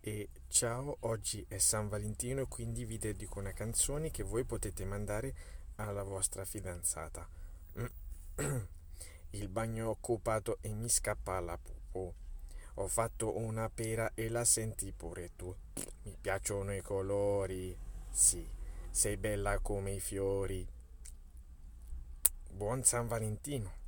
e ciao, oggi è San Valentino e quindi vi dedico una canzone che voi potete mandare alla vostra fidanzata. Il bagno è occupato e mi scappa la pupo. Ho fatto una pera e la senti pure tu. Mi piacciono i colori. Sì, sei bella come i fiori. Buon San Valentino.